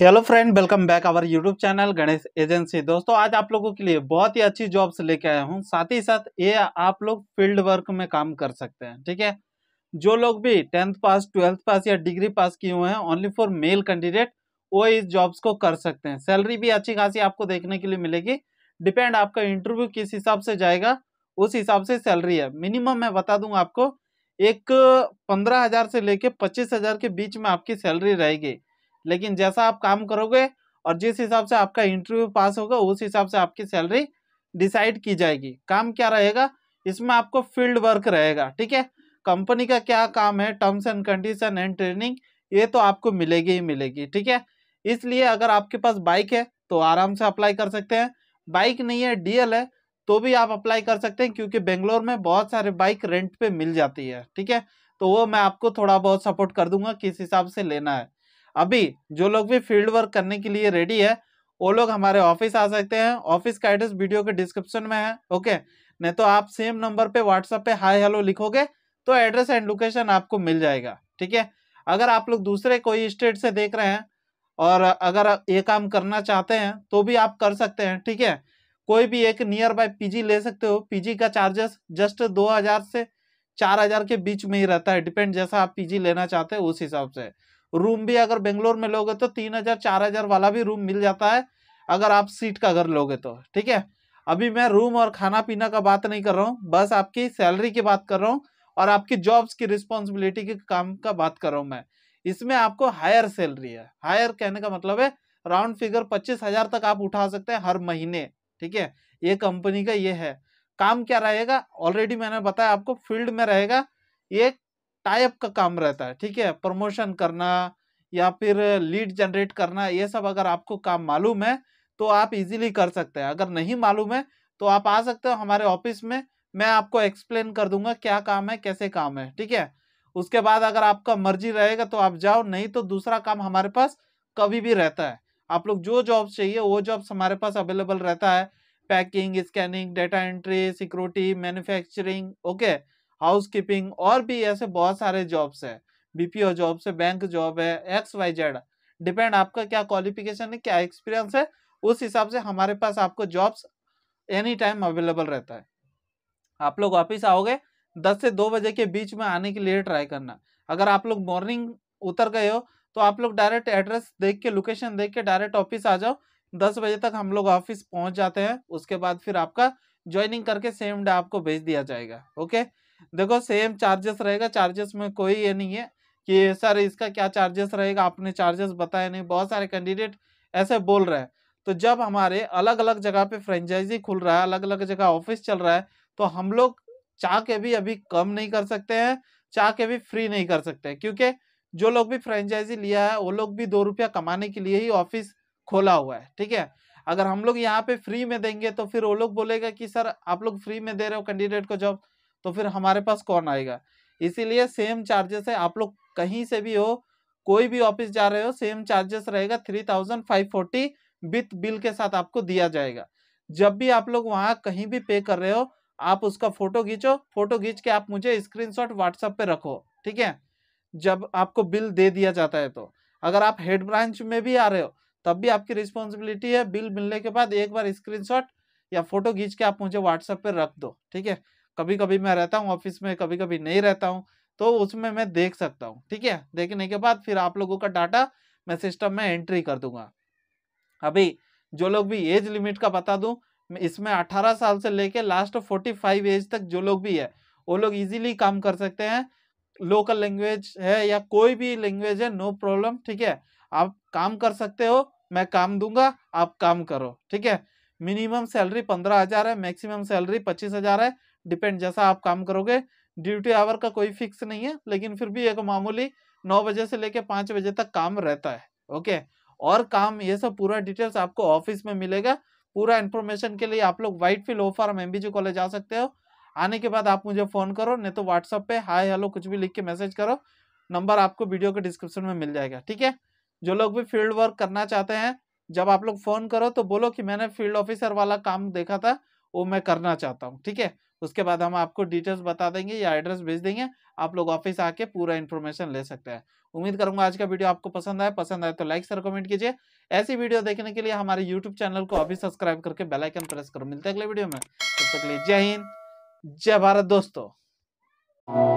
hello friend welcome back our YouTube channel Ganesh agency दोस्तों आज आप लोगों के लिए बहुत ही अच्छी जॉब्स लेके आया हूँ साथ ही साथ ये आप लोग फील्ड वर्क में काम कर सकते हैं ठीक है जो लोग भी टेंथ पास ट्वेल्थ पास या डिग्री पास किए हुए हैं ओनली फॉर मेल कैंडिडेट वो इस जॉब्स को कर सकते हैं सैलरी भी अच्छी खासी आपको देखने के लिए मिलेगी डिपेंड आपका इंटरव्यू किस हिसाब से जाएगा उस हिसाब से सैलरी है मिनिमम मैं बता दूंगा आपको एक पंद्रह हजार से लेके पच्चीस हजार के बीच में आपकी सैलरी रहेगी लेकिन जैसा आप काम करोगे और जिस हिसाब से आपका इंटरव्यू पास होगा उस हिसाब से आपकी सैलरी डिसाइड की जाएगी काम क्या रहेगा इसमें आपको फील्ड वर्क रहेगा ठीक है कंपनी का क्या काम है terms and condition and training ये तो आपको मिलेगी ही मिलेगी ठीक है इसलिए अगर आपके पास बाइक है तो आराम से अप्लाई कर सकते हैं बाइक नहीं है डीएल है तो भी आप अप्लाई कर सकते हैं क्योंकि बेंगलोर में बहुत सारे बाइक रेंट पे मिल जाती है ठीक है तो वो मैं आपको थोड़ा बहुत सपोर्ट कर दूंगा किस हिसाब से लेना है अभी जो लोग भी फील्ड वर्क करने के लिए रेडी है वो लोग हमारे ऑफिस आ सकते हैं ऑफिस का एड्रेस वीडियो के डिस्क्रिप्शन में है ओके नहीं तो आप सेम नंबर पे व्हाट्सअप पे हाय हेलो लिखोगे तो एड्रेस एंड लोकेशन आपको मिल जाएगा ठीक है अगर आप लोग दूसरे कोई स्टेट से देख रहे हैं और अगर ये काम करना चाहते हैं तो भी आप कर सकते हैं ठीक है कोई भी एक नियर बाय पीजी ले सकते हो पीजी का चार्जेस जस्ट दो हजार से चार हजार के बीच में ही रहता है डिपेंड जैसा आप पीजी लेना चाहते हैं उस हिसाब से रूम भी अगर बेंगलोर में लोगे तो तीन हजार चार हजार वाला भी रूम मिल जाता है अगर आप सीट का घर लोगे तो ठीक है अभी मैं रूम और खाना पीना का बात नहीं कर रहा हूँ बस आपकी सैलरी की बात कर रहा हूँ और आपकी जॉब्स की रिस्पॉन्सिबिलिटी के काम का बात कर रहा हूँ मैं इसमें आपको हायर सैलरी है हायर कहने का मतलब है राउंड फिगर पच्चीस हजार तक आप उठा सकते हैं हर महीने ठीक है ये कंपनी का ये है काम क्या रहेगा ऑलरेडी मैंने बताया आपको फील्ड में रहेगा ये टाइप का काम रहता है ठीक है प्रमोशन करना या फिर लीड जनरेट करना ये सब अगर आपको काम मालूम है तो आप इजीली कर सकते हैं अगर नहीं मालूम है तो आप आ सकते हो हमारे ऑफिस में मैं आपको एक्सप्लेन कर दूंगा क्या काम है कैसे काम है ठीक है उसके बाद अगर आपका मर्जी रहेगा तो आप जाओ नहीं तो दूसरा काम हमारे पास कभी भी रहता है आप लोग जो जॉब चाहिए वो जॉब्स हमारे पास अवेलेबल रहता है packing scanning data entry security manufacturing okay house keeping और भी ऐसे बहुत सारे जॉब्स है बीपीओ जॉब है बैंक जॉब है एक्स वाई जेड डिपेंड आपका क्या क्वालिफिकेशन है क्या एक्सपीरियंस है उस हिसाब से हमारे पास आपको जॉब्स एनी टाइम अवेलेबल रहता है आप लोग ऑफिस आओगे दस से दो बजे के बीच में आने के लिए ट्राई करना अगर आप लोग मॉर्निंग उतर गए हो तो आप लोग डायरेक्ट एड्रेस देख के लोकेशन देख के डायरेक्ट ऑफिस आ जाओ दस बजे तक हम लोग ऑफिस पहुंच जाते हैं उसके बाद फिर आपका ज्वाइनिंग करके सेम डे आपको भेज दिया जाएगा ओके देखो सेम चार्जेस रहेगा चार्जेस में कोई ये नहीं है कि सर इसका क्या चार्जेस रहेगा आपने चार्जेस बताया नहीं बहुत सारे कैंडिडेट ऐसे बोल रहे हैं तो जब हमारे अलग अलग जगह पे फ्रेंचाइजी खुल रहा है अलग अलग जगह ऑफिस चल रहा है तो हम लोग चाह के भी अभी कम नहीं कर सकते हैं चाह के भी फ्री नहीं कर सकते क्योंकि जो लोग भी फ्रेंचाइजी लिया है वो लोग भी दो रुपया कमाने के लिए ही ऑफिस खोला हुआ है ठीक है अगर हम लोग यहाँ पे फ्री में देंगे तो फिर वो लोग बोलेगा कि सर आप लोग फ्री में दे रहे हो कैंडिडेट को जॉब तो फिर हमारे पास कौन आएगा इसीलिए सेम चार्जेस है आप लोग कहीं से भी हो कोई भी ऑफिस जा रहे हो सेम चार्जेस रहेगा three thousand five forty with bill के साथ आपको दिया जाएगा जब भी आप लोग वहाँ कहीं भी पे कर रहे हो आप उसका फोटो खींचो फोटो खींच के आप मुझे स्क्रीनशॉट व्हाट्सएप पे रखो ठीक है जब आपको बिल दे दिया जाता है तो अगर आप हेड ब्रांच में भी आ रहे हो तब भी आपकी रिस्पॉन्सिबिलिटी है बिल मिलने के बाद एक बार स्क्रीनशॉट या फोटो खींच के आप मुझे व्हाट्सएप पे रख दो ठीक है कभी कभी मैं रहता हूँ ऑफिस में कभी कभी नहीं रहता हूँ तो उसमें मैं देख सकता हूँ ठीक है देखने के बाद फिर आप लोगों का डाटा मैं सिस्टम में एंट्री कर दूंगा अभी जो लोग भी एज लिमिट का बता दूं इसमें 18 साल से लेके लास्ट 45 एज तक जो लोग भी है वो लोग इजीली काम कर सकते हैं लोकल लैंग्वेज है या कोई भी लैंग्वेज है नो प्रॉब्लम ठीक है आप काम कर सकते हो मैं काम दूंगा आप काम करो ठीक है मिनिमम सैलरी पंद्रह हजार है मैक्सिमम सैलरी पच्चीस हजार है डिपेंड जैसा आप काम करोगे ड्यूटी आवर का कोई फिक्स नहीं है लेकिन फिर भी एक मामूली नौ बजे से लेके पांच बजे तक काम रहता है ओके और काम ये सब पूरा डिटेल्स आपको ऑफिस में मिलेगा पूरा इन्फॉर्मेशन के लिए आप लोग white field farm M college आ सकते हो आने के बाद आप मुझे फ़ोन करो नहीं तो व्हाट्सअप पे हाय हेलो कुछ भी लिख के मैसेज करो नंबर आपको वीडियो के डिस्क्रिप्शन में मिल जाएगा ठीक है जो लोग भी फील्ड वर्क करना चाहते हैं जब आप लोग फ़ोन करो तो बोलो कि मैंने फील्ड ऑफिसर वाला काम देखा था वो मैं करना चाहता हूँ ठीक है उसके बाद हम आपको डिटेल्स बता देंगे या एड्रेस भेज देंगे आप लोग ऑफिस आके पूरा इन्फॉर्मेशन ले सकते हैं उम्मीद करूंगा आज का वीडियो आपको पसंद आए पसंद आए तो लाइक सर कमेंट कीजिए ऐसी वीडियो देखने के लिए हमारे यूट्यूब चैनल को अभी सब्सक्राइब करके बेलाइकन प्रेस करो मिलते हैं अगले वीडियो में तब तक लिए जय हिंद जय भारत दोस्तों